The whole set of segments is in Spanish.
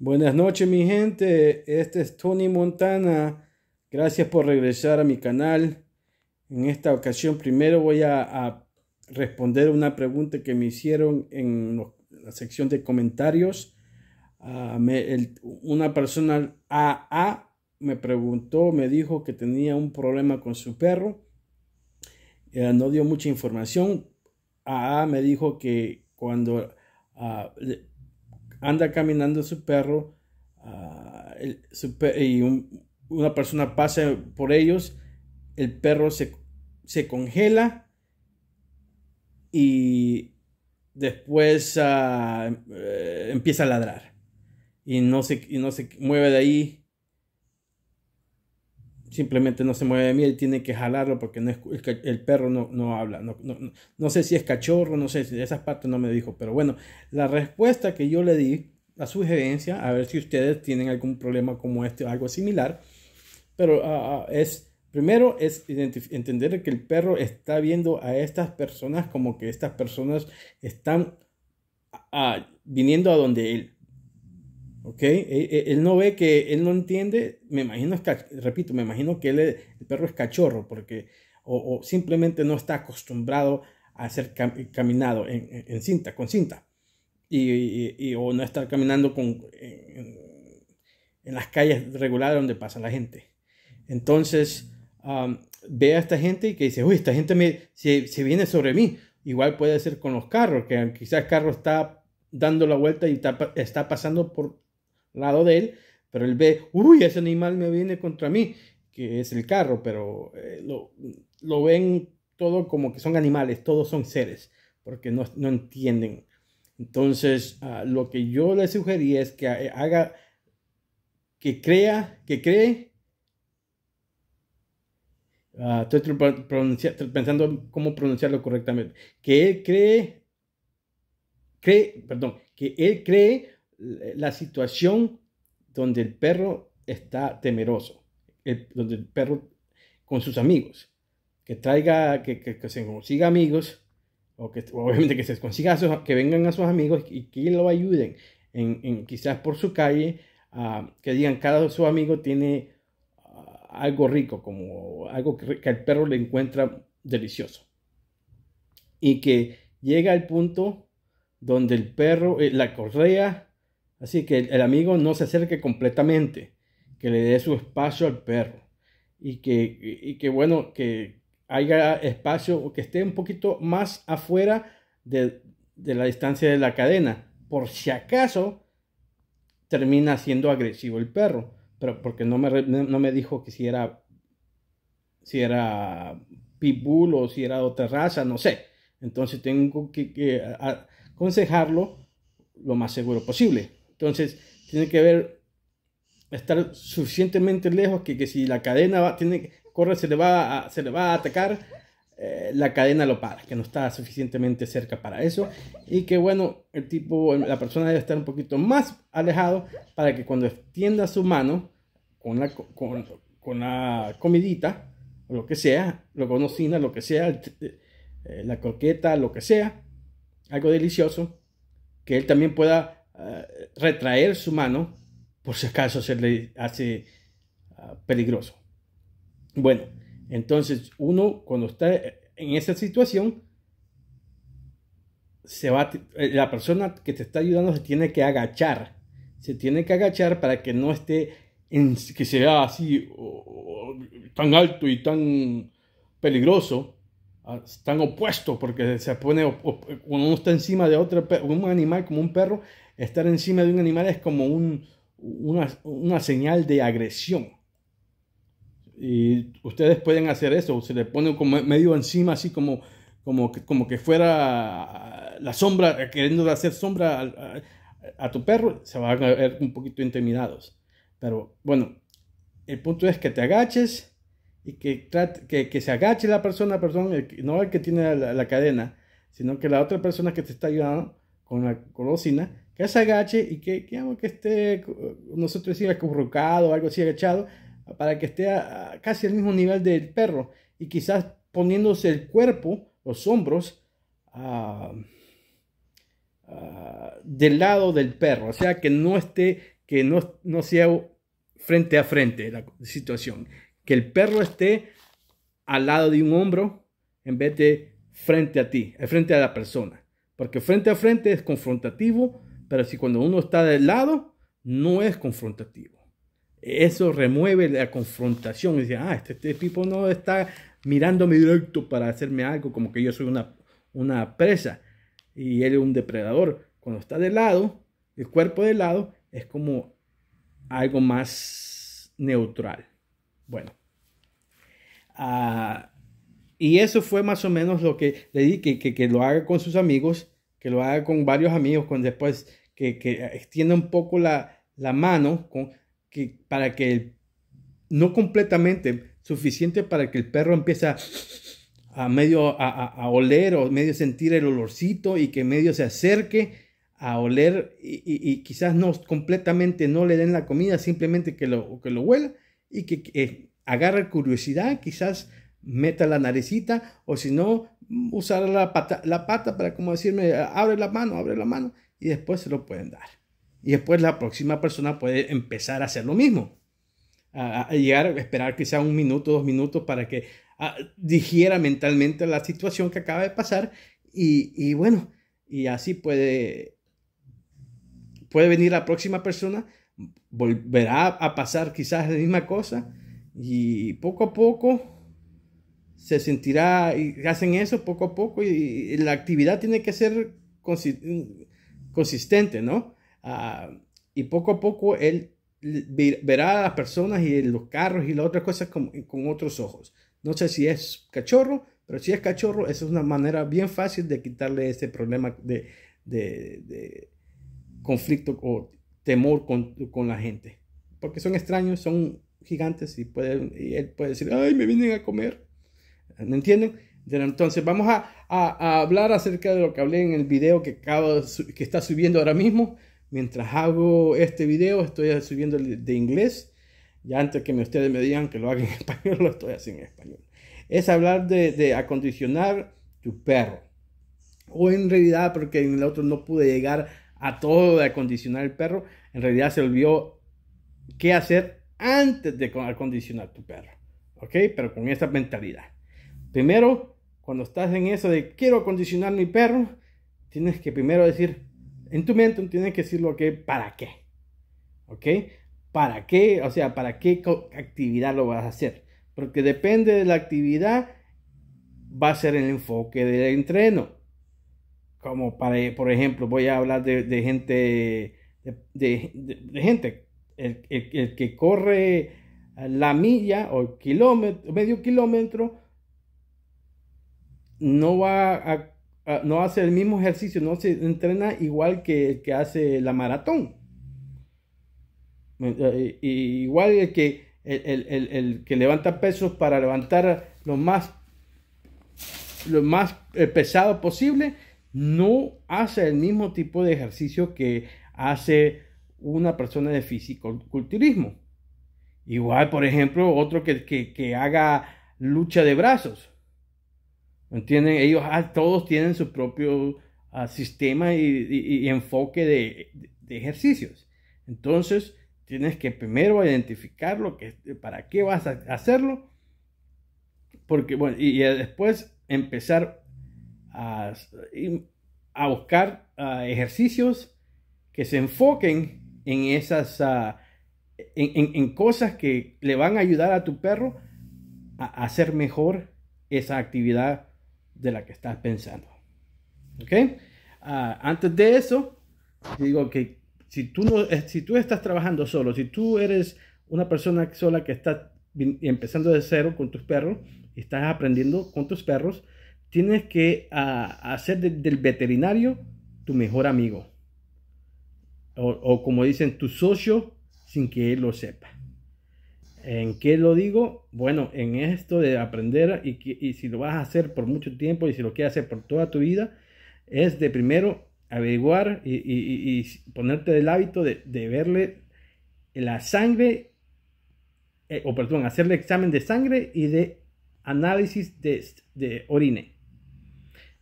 Buenas noches mi gente, este es Tony Montana, gracias por regresar a mi canal. En esta ocasión primero voy a, responder una pregunta que me hicieron en la sección de comentarios. Ah, una persona AA me preguntó, me dijo que tenía un problema con su perro, eh, no dio mucha información. AA me dijo que cuando ah, anda caminando su perro ah, y una persona pasa por ellos, el perro se, congela y después ah, eh, empieza a ladrar y no, y no se mueve de ahí simplemente no se mueve bien, tiene que jalarlo porque no es, el, perro no, no habla. No, no, sé si es cachorro, no sé, si de esas partes no me dijo. Pero bueno, la respuesta que yo le di, la sugerencia, a ver si ustedes tienen algún problema como este o algo similar, pero ah, ah, es, primero es entender que el perro está viendo a estas personas como que estas personas están ah, viniendo a donde él. ¿Ok? E, e, él, no ve que, él no entiende, me imagino, es repito, me imagino que el perro es cachorro, porque, o, simplemente no está acostumbrado a ser caminado en, cinta, con cinta, y, o no estar caminando con, en, las calles regulares donde pasa la gente. Entonces, ve a esta gente y que dice, uy, esta gente me, se, viene sobre mí. Igual puede ser con los carros, que quizás el carro está dando la vuelta y está pasando por lado de él, pero él ve, uy, ese animal me viene contra mí, que es el carro, pero eh, lo, ven todo como que son animales, todos son seres, porque no, entienden. Entonces, ah, lo que yo le sugerí es que eh, haga, que crea, que cree. Ah, estoy pensando cómo pronunciarlo correctamente. Que él cree, cree, perdón, que él cree eh, la situación donde el perro está temeroso, donde el perro con sus amigos, que traiga, que, se consiga amigos, o que obviamente que se consiga, que vengan a sus amigos y que lo ayuden, en, quizás por su calle, que digan cada su amigo tiene ah, algo rico, como algo que, el perro le encuentra delicioso. Y que llega al punto donde el perro, eh, la correa, Así que el amigo no se acerque completamente, que le dé su espacio al perro y que, y bueno, que haya espacio o que esté un poquito más afuera de, la distancia de la cadena, por si acaso termina siendo agresivo el perro, pero porque no me, dijo que si era, si era pitbull o si era otra raza, no sé. Entonces tengo que aconsejarlo lo más seguro posible. Entonces, tiene que ver, estar suficientemente lejos que, si la cadena tiene, corre, se le va a, se le va a atacar, eh, la cadena lo para, que no está suficientemente cerca para eso. Y que bueno, el tipo, la persona debe estar un poquito más alejado para que cuando extienda su mano con la, con, la comidita, o lo que sea, lo conocina, lo que sea, eh, la coqueta lo que sea, algo delicioso, que él también pueda eh, retraer su mano por si acaso se le hace ah, peligroso. Bueno, entonces uno cuando está en esa situación, se va, eh, la persona que te está ayudando se tiene que agachar, se tiene que agachar para que no esté, en, que sea así tan alto y tan peligroso, ah, tan opuesto, porque se pone, uno está encima de otro, un animal como un perro, Estar encima de un animal es como un, una, señal de agresión. Y ustedes pueden hacer eso, se le pone como medio encima, así como, como, como que fuera la sombra, queriendo hacer sombra a, tu perro, se van a ver un poquito intimidados. Pero bueno, el punto es que te agaches y que, que, se agache la persona, perdón, no el que tiene la, la, cadena, sino que la otra persona que te está ayudando con la colosina que se agache y que, que esté, nosotros decimos, acurrucado o algo así agachado, para que esté casi al mismo nivel del perro y quizás poniéndose el cuerpo, los hombros, del lado del perro, o sea, que no esté, que no, no sea frente a frente la situación, que el perro esté al lado de un hombro en vez de frente a ti, eh, frente a la persona, porque frente a frente es confrontativo, pero si cuando uno está del lado, no es confrontativo. Eso remueve la confrontación. Y dice, ah, este, este, tipo no está mirándome directo para hacerme algo, como que yo soy una, presa y él es un depredador. Cuando está de lado, el cuerpo de lado es como algo más neutral. Bueno. Ah, y eso fue más o menos lo que le di, que, que, lo haga con sus amigos, que lo haga con varios amigos, con después que, extienda un poco la, mano que, para que no completamente, suficiente para que el perro empiece a, medio a, oler o medio sentir el olorcito y que medio se acerque a oler y, quizás no completamente no le den la comida, simplemente que lo, que lo huela y que eh, agarre curiosidad, quizás meta la naricita o si no, usar la pata, la pata para como decirme, abre la mano, abre la mano y después se lo pueden dar. Y después la próxima persona puede empezar a hacer lo mismo. A, llegar a esperar quizá un minuto, dos minutos para que digiera mentalmente la situación que acaba de pasar. Y, bueno, y así puede, puede venir la próxima persona, volverá a pasar quizás la misma cosa. Y poco a poco se sentirá, y hacen eso poco a poco, y, y la actividad tiene que ser consistente, ¿no? Ah, y poco a poco él verá a las personas y los carros y las otras cosas con, otros ojos. No sé si es cachorro, pero si es cachorro, esa es una manera bien fácil de quitarle ese problema de, conflicto o temor con, la gente. Porque son extraños, son gigantes y, y él puede decir, ay, me vienen a comer. ¿Me entienden? Entonces vamos a, hablar acerca de lo que hablé en el video que, que está subiendo ahora mismo. Mientras hago este video estoy subiendo de inglés. Ya antes que ustedes me digan que lo hagan en español, lo estoy haciendo en español. Es hablar de, acondicionar tu perro. O en realidad, porque en el otro no pude llegar a todo de acondicionar el perro, en realidad se olvidó qué hacer antes de acondicionar tu perro. ¿Ok? Pero con esta mentalidad. Primero, cuando estás en eso de quiero acondicionar mi perro, tienes que primero decir, en tu mente tienes que decir lo que, ¿para qué? ¿Ok? ¿Para qué? O sea, ¿para qué actividad lo vas a hacer? Porque depende de la actividad, va a ser el enfoque del entreno. Como para, por ejemplo, voy a hablar de, gente, de, gente, el, que corre la milla o kilómetro, medio kilómetro, no va a, hace el mismo ejercicio, no se entrena igual que el que hace la maratón. Eh, eh, igual que, el, que levanta pesos para levantar lo más, más eh, pesado posible, no hace el mismo tipo de ejercicio que hace una persona de físico-culturismo. Igual, por ejemplo, otro que, que haga lucha de brazos ¿Entienden? Ellos ah, todos tienen su propio ah, sistema y, enfoque de, ejercicios. Entonces, tienes que primero identificar lo que, para qué vas a hacerlo. Porque, bueno, y, después empezar a, buscar ah, ejercicios que se enfoquen en esas, en cosas que le van a ayudar a tu perro a hacer mejor esa actividad de la que estás pensando. ¿Ok? Ah, antes de eso, digo que si tú, no, eh, si tú estás trabajando solo, si tú eres una persona sola que está empezando de cero con tus perros, y estás aprendiendo con tus perros, tienes que ah, hacer del veterinario tu mejor amigo. o como dicen, tu socio sin que él lo sepa. ¿En qué lo digo? Bueno, en esto de aprender y, y si lo vas a hacer por mucho tiempo y si lo quieres hacer por toda tu vida, es de primero averiguar y, y, y ponerte el hábito de, de verle la sangre, eh, o perdón, hacerle examen de sangre y de análisis de, de orine.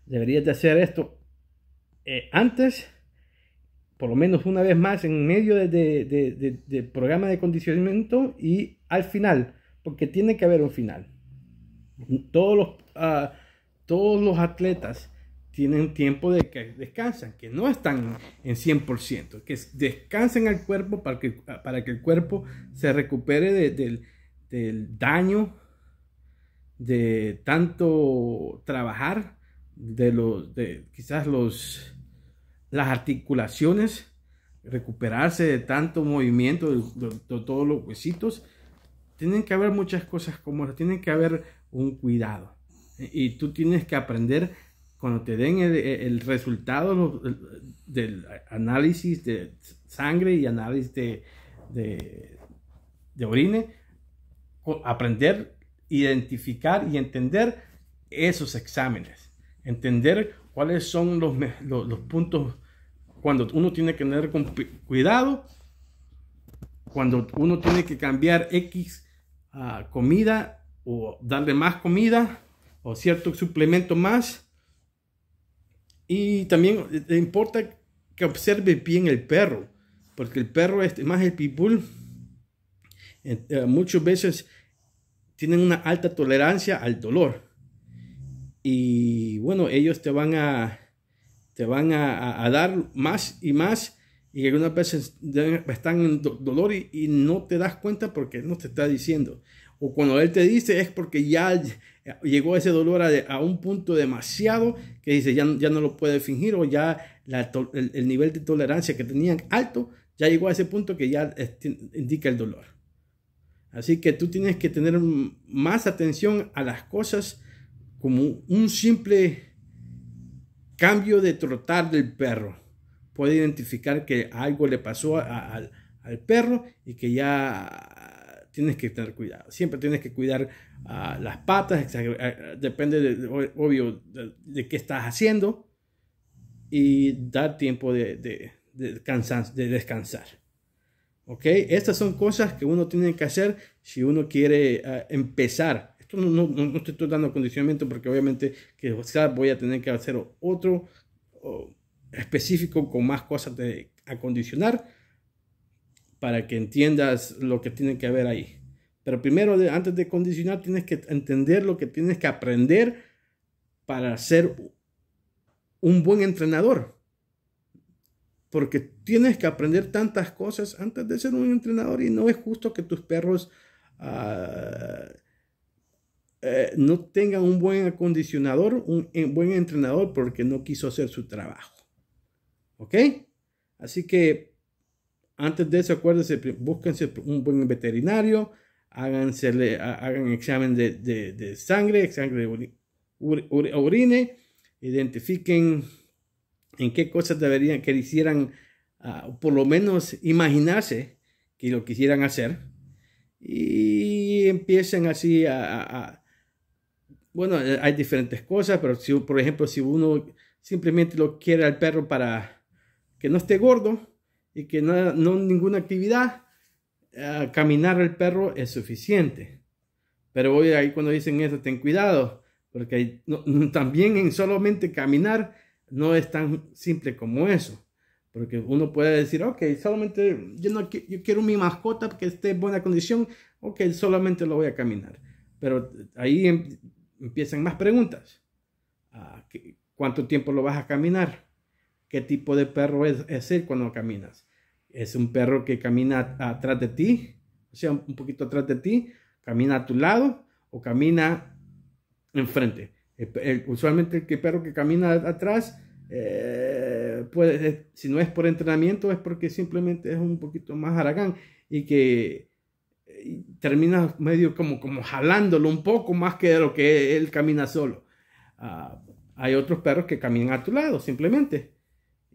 Deberías de hacer esto eh, antes, por lo menos una vez más, en medio del de, de, programa de condicionamiento y al final, porque tiene que haber un final. Todos los, ah, todos los atletas tienen tiempo de que descansan, que no están en 100%, que descansen al cuerpo para que, para que el cuerpo se recupere del daño de tanto trabajar, de, los, de quizás los, las articulaciones, recuperarse de tanto movimiento de todos los huesitos tienen que haber muchas cosas como tiene tienen que haber un cuidado. Y tú tienes que aprender cuando te den el, resultado del análisis de sangre y análisis de, de, orine, aprender, identificar y entender esos exámenes, entender cuáles son los, los puntos cuando uno tiene que tener cuidado, cuando uno tiene que cambiar X comida o darle más comida o cierto suplemento más. Y también importa que observe bien el perro, porque el perro, este, más el pitbull, eh, eh, muchas veces tienen una alta tolerancia al dolor. Y bueno, ellos te van a, te van a dar más y más y algunas veces están en dolor y, no te das cuenta porque no te está diciendo. O cuando Él te dice es porque ya llegó ese dolor a, un punto demasiado que dice ya, ya no lo puede fingir o ya el, nivel de tolerancia que tenían alto ya llegó a ese punto que ya este, indica el dolor. Así que tú tienes que tener más atención a las cosas como un simple cambio de trotar del perro puede identificar que algo le pasó al, al, perro y que ya tienes que tener cuidado. Siempre tienes que cuidar a ah, las patas, eh, depende, obvio, de, qué estás haciendo y dar tiempo de, de, descansar. ¿Ok? Estas son cosas que uno tiene que hacer si uno quiere ah, empezar. Esto no, no, estoy dando acondicionamiento porque obviamente que voy a tener que hacer otro, específico con más cosas de acondicionar para que entiendas lo que tiene que ver ahí. Pero primero, antes de acondicionar tienes que entender lo que tienes que aprender para ser un buen entrenador. Porque tienes que aprender tantas cosas antes de ser un entrenador y no es justo que tus perros ah, eh, no tengan un buen acondicionador, un eh, buen entrenador porque no quiso hacer su trabajo. ¿Ok? Así que antes de eso, acuérdense, búsquense un buen veterinario, háganse, hagan examen de, de, sangre, sangre de orine, identifiquen en qué cosas deberían, que hicieran, ah, por lo menos imaginarse que lo quisieran hacer y empiecen así a, a, bueno, hay diferentes cosas, pero si, por ejemplo, si uno simplemente lo quiere al perro para que no esté gordo y que no, ninguna actividad, eh, caminar el perro es suficiente. Pero hoy ahí cuando dicen eso, ten cuidado, porque también en solamente caminar no es tan simple como eso. Porque uno puede decir, ok, solamente yo, no, yo quiero mi mascota que esté en buena condición, ok, solamente lo voy a caminar. Pero ahí em, empiezan más preguntas. Ah, ¿Cuánto tiempo lo vas a caminar? qué tipo de perro es, él cuando caminas. Es un perro que camina atrás de ti, o sea, un poquito atrás de ti, camina a tu lado o camina enfrente. usualmente el perro que camina atrás, eh, puede, eh, si no es por entrenamiento, es porque simplemente es un poquito más haragán y que termina medio como, como jalándolo un poco más que de lo que él, camina solo. Ah, hay otros perros que caminan a tu lado, simplemente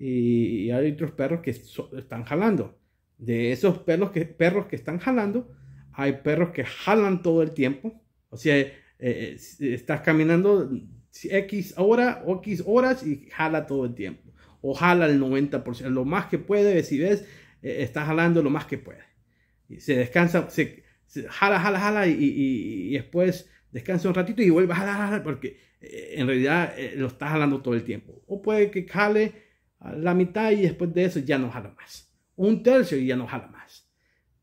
y, hay otros perros que están jalando. De esos perros que, perros que están jalando, hay perros que jalan todo el tiempo. O sea, eh, eh, estás caminando X hora, X horas y jala todo el tiempo. O jala el 90%, lo más que puede, si ves, estás eh, está jalando lo más que puede. Y se descansa, se, jala, jala, jala y, y, después descansa un ratito y vuelve a jalar, porque en realidad lo está jalando todo el tiempo. O puede que jale la mitad y después de eso ya no jala más. Un tercio y ya no jala más.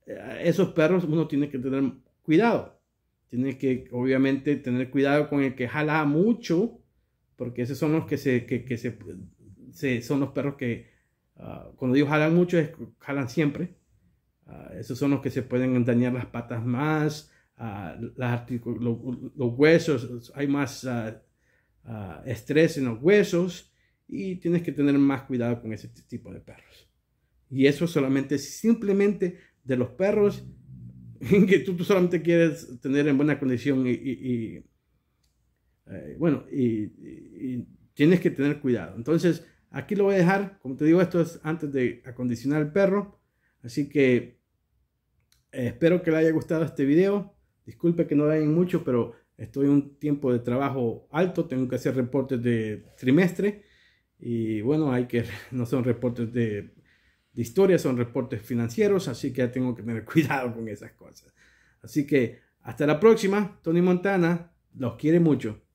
Eh, esos perros uno tiene que tener cuidado. Tiene que obviamente tener cuidado con el que jala mucho, porque esos son los que se, son los perros que, ah, cuando digo jalan mucho, jalan siempre. Ah, esos son los que se pueden dañar las patas más, ah, las los huesos, hay más estrés en los huesos y tienes que tener más cuidado con ese tipo de perros. Y eso solamente, simplemente de los perros que tú, solamente quieres tener en buena condición y, eh, bueno, y, tienes que tener cuidado. Entonces, aquí lo voy a dejar. Como te digo, esto es antes de acondicionar el perro. Así que eh, espero que le haya gustado este video. Disculpe que no vayan mucho, pero estoy en un tiempo de trabajo alto. Tengo que hacer reportes de trimestre. Y bueno, hay que, no son reportes de, de historia, son reportes financieros, así que tengo que tener cuidado con esas cosas. Así que hasta la próxima, Tony Montana, los quiere mucho.